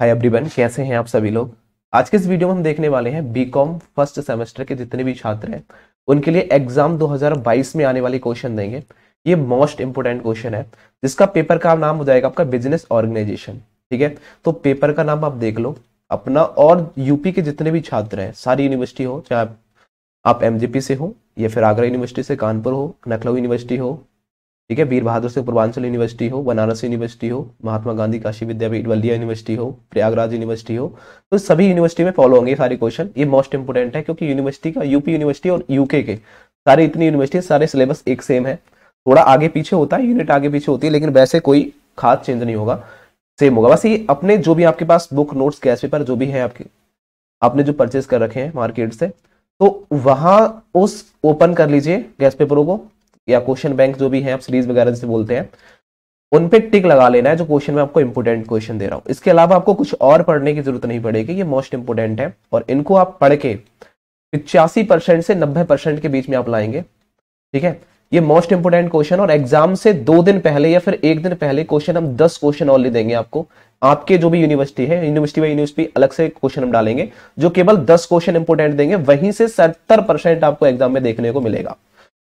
hi everyone कैसे हैं आप सभी लोग आज के इस वीडियो में हम देखने वाले हैं बीकॉम फर्स्ट सेमेस्टर के जितने भी छात्र हैं उनके लिए एग्जाम 2022 में आने वाले क्वेश्चन देंगे ये मोस्ट इंपोर्टेंट क्वेश्चन है जिसका पेपर का नाम हो जाएगा आपका बिजनेस ऑर्गेनाइजेशन ठीक है तो पेपर का नाम आप देख लो अपना और यूपी के जितने भी छात्र हैं सारी यूनिवर्सिटी हो चाहे आप एम से हो या फिर आगरा यूनिवर्सिटी से कानपुर हो लखनऊ यूनिवर्सिटी हो ठीक है वीर बहादुर सिंह पूर्वांचल यूनिवर्सिटी हो बनारस यूनिवर्सिटी हो महात्मा गांधी काशी विद्यापीठ बल्दिया यूनिवर्सिटी हो प्रयागराज यूनिवर्सिटी हो तो सभी यूनिवर्सिटी में फॉलो होंगे सारे क्वेश्चन ये मोस्ट इंपोर्टेंट है क्योंकि यूनिवर्सिटी का यूपी यूनिवर्सिटी और यूके के सारे इतनी यूनिवर्सिटी सारे सिलेबस एक सेम है थोड़ा आगे पीछे होता है यूनिट आगे पीछे होती है लेकिन वैसे कोई खास चेंज नहीं होगा सेम होगा बस ये अपने जो भी आपके पास बुक नोट्स कैश पेपर जो भी है आपके आपने जो परचेज कर रखे हैं मार्केट से तो वहां उस ओपन कर लीजिए गैस पेपरों को या क्वेश्चन बैंक जो भी है आप सीरीज वगैरह जैसे बोलते हैं उन पे टिक लगा लेना है जो क्वेश्चन में आपको इंपोर्टेंट क्वेश्चन दे रहा हूँ इसके अलावा आपको कुछ और पढ़ने की जरूरत नहीं पड़ेगी ये मोस्ट इंपोर्टेंट है और इनको आप पढ़ के पिचासी परसेंट से नब्बे परसेंट के बीच में आप लाएंगे ठीक है ये मोस्ट इंपोर्टेंट क्वेश्चन और एग्जाम से दो दिन पहले या फिर एक दिन पहले क्वेश्चन हम दस क्वेश्चन ऑनली देंगे आपको आपके जो भी यूनिवर्सिटी है यूनिवर्सिटी बाई यूनिवर्सिटी अलग से क्वेश्चन हम डालेंगे जो केवल दस क्वेश्चन इंपोर्टेंट देंगे वहीं से सत्तर परसेंट आपको एग्जाम में देखने को मिलेगा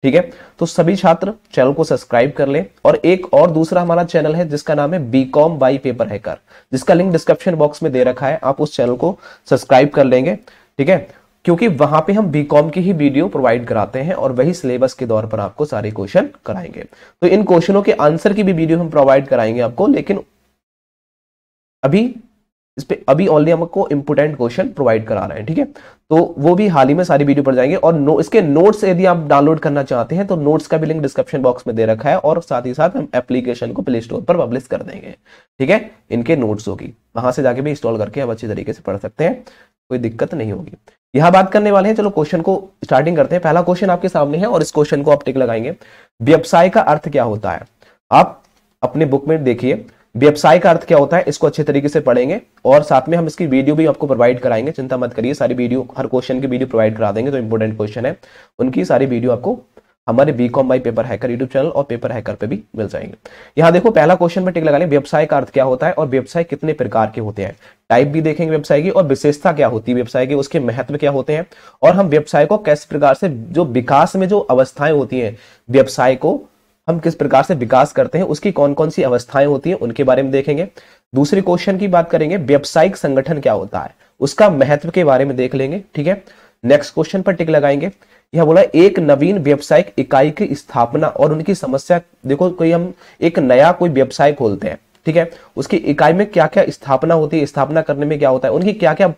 ठीक है तो सभी छात्र चैनल को सब्सक्राइब कर ले और एक और दूसरा हमारा चैनल है जिसका नाम है B com by paper hacker जिसका लिंक डिस्क्रिप्शन बॉक्स में दे रखा है आप उस चैनल को सब्सक्राइब कर लेंगे ठीक है क्योंकि वहां पे हम बीकॉम की ही वीडियो प्रोवाइड कराते हैं और वही सिलेबस के दौर पर आपको सारे क्वेश्चन कराएंगे तो इन क्वेश्चनों के आंसर की भी वीडियो हम प्रोवाइड कराएंगे आपको लेकिन अभी इस पे अभी ऑनली हमको इंपोर्टेंट क्वेश्चन प्रोवाइड करा रहे हैं ठीक है तो वो भी हाल ही में सारी वीडियो पर जाएंगे और नो, इसके नोट्स यदि आप डाउनलोड करना चाहते हैं तो नोट्स का भी लिंक डिस्क्रिप्शन बॉक्स में दे रखा है और साथ ही साथ हम एप्लीकेशन को प्ले स्टोर पर पब्लिश कर देंगे ठीक है इनके नोट्स होगी वहां से जाके भी इंस्टॉल करके आप अच्छे तरीके से पढ़ सकते हैं कोई दिक्कत नहीं होगी यहां बात करने वाले हैं चलो क्वेश्चन को स्टार्टिंग करते हैं पहला क्वेश्चन आपके सामने है और इस क्वेश्चन को आप टिक लगाएंगे व्यवसाय का अर्थ क्या होता है आप अपने बुक में देखिए व्यवसाय का अर्थ क्या होता है इसको अच्छे तरीके से पढ़ेंगे और साथ में हम इसकी वीडियो भी आपको प्रोवाइड कराएंगे चिंता मत करिए सारी वीडियो हर क्वेश्चन की वीडियो प्रोवाइड करा देंगे जो तो इंपॉर्टेंट क्वेश्चन है उनकी सारी वीडियो आपको हमारे B com by paper hacker YouTube channel और पेपर हैकर पे भी मिल जाएंगे यहाँ देखो पहला क्वेश्चन में टिक लगा लें व्यवसाय का अर्थ क्या होता है और व्यवसाय कितने प्रकार के होते हैं टाइप भी देखेंगे व्यवसाय की और विशेषता क्या होती है व्यवसाय की उसके महत्व क्या होते हैं और हम व्यवसाय को कैसे प्रकार से जो विकास में जो अवस्थाएं होती है व्यवसाय को हम किस प्रकार से विकास करते हैं उसकी कौन कौन सी अवस्थाएं होती है उनके बारे में देखेंगे दूसरे क्वेश्चन की बात करेंगे व्यावसायिक संगठन क्या होता है उसका महत्व के बारे में देख लेंगे ठीक है नेक्स्ट क्वेश्चन पर टिक लगाएंगे यह बोला एक नवीन व्यावसायिक इकाई की स्थापना और उनकी समस्या देखो कोई हम एक नया कोई व्यवसाय खोलते हैं ठीक है उसकी इकाई में क्या क्या स्थापना होती है स्थापना करने में क्या होता है उनकी क्या क्या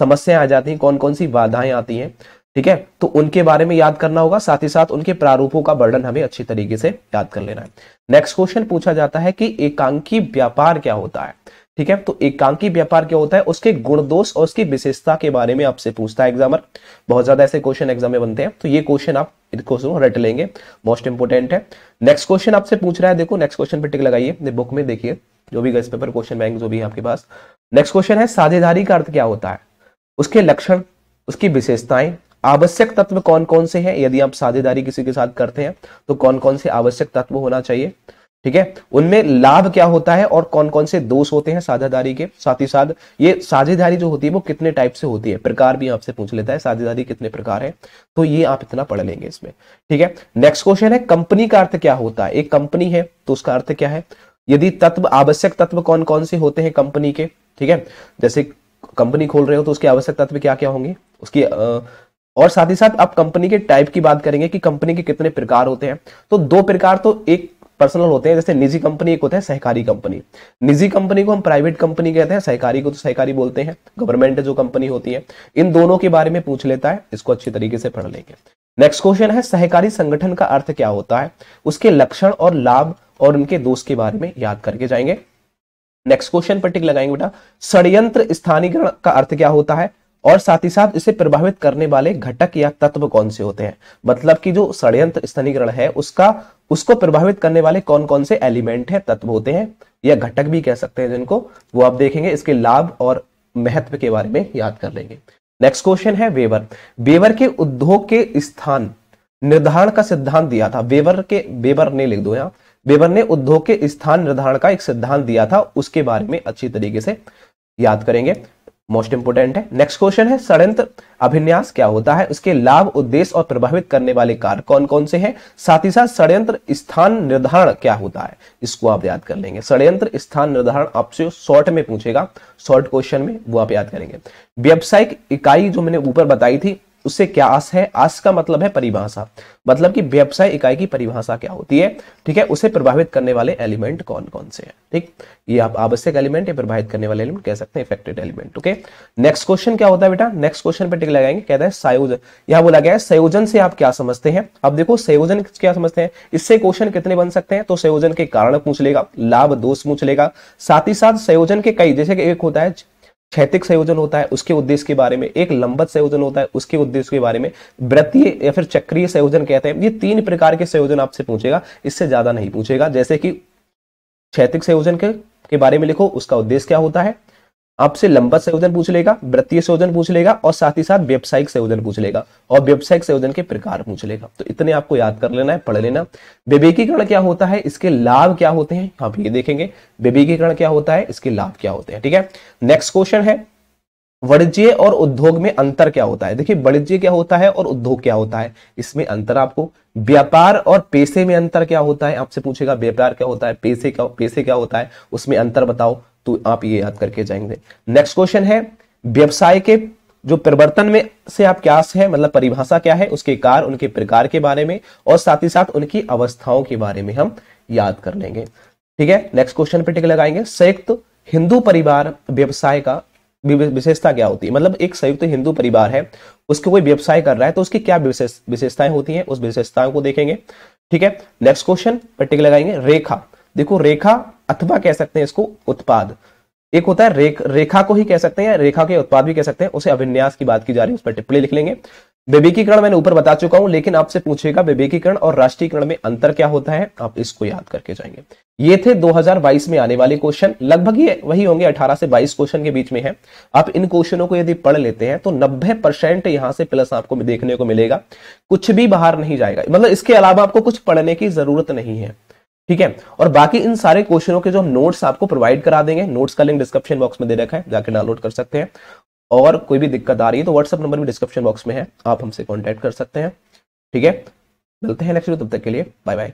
समस्याएं आ जाती हैं कौन कौन सी बाधाएं आती हैं ठीक है तो उनके बारे में याद करना होगा साथ ही साथ उनके प्रारूपों का वर्णन हमें अच्छी तरीके से याद कर लेना है नेक्स्ट क्वेश्चन पूछा जाता है कि एकांकी व्यापार क्या होता है ठीक है तो एकांकी व्यापार क्या होता है उसके गुण दोष और उसकी विशेषता के बारे में आपसे पूछता है एग्जामर बहुत ज्यादा ऐसे क्वेश्चन एग्जाम में बनते हैं तो ये क्वेश्चन आप क्वेश्चन रट लेंगे मोस्ट इंपोर्टेंट है नेक्स्ट क्वेश्चन आपसे पूछ रहा है देखो नेक्स्ट क्वेश्चन पे टिक लगाइए बुक में देखिए जो भी गैस पेपर क्वेश्चन बैंक जो भी है आपके पास नेक्स्ट क्वेश्चन है साझेदारी का अर्थ क्या होता है उसके लक्षण उसकी विशेषताएं आवश्यक तत्व कौन कौन से हैं यदि आप साझेदारी किसी के साथ करते हैं तो कौन कौन से आवश्यक तत्व होना चाहिए ठीक है उनमें लाभ क्या होता है और कौन कौन से दोष होते हैं साझेदारी के साथ ही साथ ये साझेदारी जो होती है वो कितने टाइप से होती है प्रकार भी आपसे पूछ लेता है साझेदारी कितने प्रकार है तो ये आप इतना पढ़ लेंगे इसमें ठीक है नेक्स्ट क्वेश्चन है कंपनी का अर्थ क्या होता है एक कंपनी है तो उसका अर्थ क्या है यदि तत्व आवश्यक तत्व कौन कौन से होते हैं कंपनी के ठीक है जैसे कंपनी खोल रहे हो तो उसके आवश्यक तत्व क्या क्या होंगे उसकी और साथ ही साथ आप कंपनी के टाइप की बात करेंगे कि कंपनी के कितने प्रकार होते हैं तो दो प्रकार तो एक पर्सनल होते हैं जैसे निजी कंपनी एक होता है सहकारी कंपनी निजी कंपनी को हम प्राइवेट कंपनी कहते हैं सहकारी को तो सहकारी बोलते हैं गवर्नमेंट जो कंपनी होती है इन दोनों के बारे में पूछ लेता है इसको अच्छी तरीके से पढ़ लेंगे नेक्स्ट क्वेश्चन है सहकारी संगठन का अर्थ क्या होता है उसके लक्षण और लाभ और उनके दोष के बारे में याद करके जाएंगे नेक्स्ट क्वेश्चन पर टिक लगाएंगे बेटा षडयंत्र स्थानीकरण का अर्थ क्या होता है और साथ ही साथ इसे प्रभावित करने वाले घटक या तत्व कौन से होते हैं मतलब कि जो षड्यंत्र स्तनीकरण है उसका उसको प्रभावित करने वाले कौन कौन से एलिमेंट है तत्व होते हैं या घटक भी कह सकते हैं जिनको वो आप देखेंगे इसके लाभ और महत्व के बारे में याद कर लेंगे नेक्स्ट क्वेश्चन है वेवर वेवर के उद्योग के स्थान निर्धारण का सिद्धांत दिया था वेवर के वेवर ने लिख दो यहाँ वेवर ने उद्योग के स्थान निर्धारण का एक सिद्धांत दिया था उसके बारे में अच्छी तरीके से याद करेंगे मोस्ट इंपोर्टेंट है नेक्स्ट क्वेश्चन है षडयंत्र अभिन्यास क्या होता है उसके लाभ उद्देश्य और प्रभावित करने वाले कार्य कौन कौन से हैं साथ ही साथ षडयंत्र स्थान निर्धारण क्या होता है इसको आप याद कर लेंगे षडयंत्र स्थान निर्धारण आपसे शॉर्ट में पूछेगा शॉर्ट क्वेश्चन में वो आप याद करेंगे व्यावसायिक इकाई जो मैंने ऊपर बताई थी उससे क्या आस है आस का मतलब है परिभाषा मतलब कि व्यवसाय इकाई की परिभाषा क्या होती है ठीक है उसे प्रभावित करने वाले एलिमेंट कौन कौन से हैं ठीक ये आप आवश्यक एलिमेंट या प्रभावित करने वाले एलिमेंट कह सकते हैं affected element okay next question क्या होता है बेटा नेक्स्ट क्वेश्चन पे टिक लगाएंगे कहता है संयोजन यहां बोला गया है संयोजन से आप क्या समझते हैं अब देखो संयोजन क्या समझते हैं इससे क्वेश्चन कितने बन सकते हैं तो संयोजन के कारण पूछ लेगा लाभ दोष पूछ लेगा साथ ही साथ संयोजन के कई जैसे कि एक होता है क्षैतिक संयोजन होता है उसके उद्देश्य के बारे में एक लंबत संयोजन होता है उसके उद्देश्य के बारे में वृत्तीय या फिर चक्रीय संयोजन कहते हैं ये तीन प्रकार के संयोजन आपसे पूछेगा इससे ज्यादा नहीं पूछेगा जैसे कि क्षैतिक संयोजन के, के बारे में लिखो उसका उद्देश्य क्या होता है आपसे लंबा संयोजन पूछ लेगा वृत्तीय संयोजन पूछ लेगा और साथ ही साथ व्यावसायिक संयोजन पूछ लेगा और व्यावसायिक संयोजन के प्रकार पूछ लेगा तो इतने आपको याद कर लेना है पढ़ लेना विवेकीकरण क्या होता है इसके लाभ क्या होते हैं आप ये देखेंगे विवेकीकरण क्या होता है इसके लाभ क्या होते हैं ठीक है नेक्स्ट क्वेश्चन है वाणिज्य और उद्योग में अंतर क्या होता है देखिए वाणिज्य क्या होता है और उद्योग क्या होता है इसमें अंतर आपको व्यापार और पेशे में अंतर क्या होता है आपसे पूछेगा व्यापार क्या होता है पैसे क्या पैसे क्या होता है उसमें अंतर बताओ तो आप ये याद करके जाएंगे नेक्स्ट क्वेश्चन है व्यवसाय के जो परिवर्तन में से आप क्या है मतलब परिभाषा क्या है उसके कार उनके प्रकार के बारे में और साथ ही साथ उनकी अवस्थाओं के बारे में हम याद कर लेंगे ठीक है नेक्स्ट क्वेश्चन पे टिक लगाएंगे संयुक्त हिंदू परिवार व्यवसाय का विशेषता क्या होती है मतलब एक संयुक्त हिंदू परिवार है उसके कोई व्यवसाय कर रहा है तो उसकी क्या विशेषताएं होती हैं उस विशेषताओं को देखेंगे ठीक है नेक्स्ट क्वेश्चन पर टिक लगाएंगे रेखा देखो रेखा अथवा कह सकते हैं इसको उत्पाद एक होता है रेख रेखा को ही कह सकते हैं रेखा के उत्पाद भी कह सकते हैं उसे अभिन्यास की बात की जा रही है उस पर टिप्पणी लिख लेंगे विवेकीकरण मैंने ऊपर बता चुका हूं लेकिन आपसे पूछेगा विवेकीकरण और राष्ट्रीयकरण में अंतर क्या होता है आप इसको याद करके जाएंगे ये थे 2022 में आने वाले क्वेश्चन लगभग ये वही होंगे 18 से 22 क्वेश्चन के बीच में है आप इन क्वेश्चनों को यदि पढ़ लेते हैं तो 90 परसेंट यहां से प्लस आपको देखने को मिलेगा कुछ भी बाहर नहीं जाएगा मतलब इसके अलावा आपको कुछ पढ़ने की जरूरत नहीं है ठीक है और बाकी इन सारे क्वेश्चनों के जो हम नोट्स आपको प्रोवाइड करा देंगे नोट्स का लिंक डिस्क्रिप्शन बॉक्स में दे रखा है जाकर डाउनलोड कर सकते हैं और कोई भी दिक्कत आ रही है तो व्हाट्सअप नंबर भी डिस्क्रिप्शन बॉक्स में है आप हमसे कॉन्टेक्ट कर सकते हैं ठीक है मिलते हैं नेक्स्ट वीडियो तब तक के लिए बाय बाय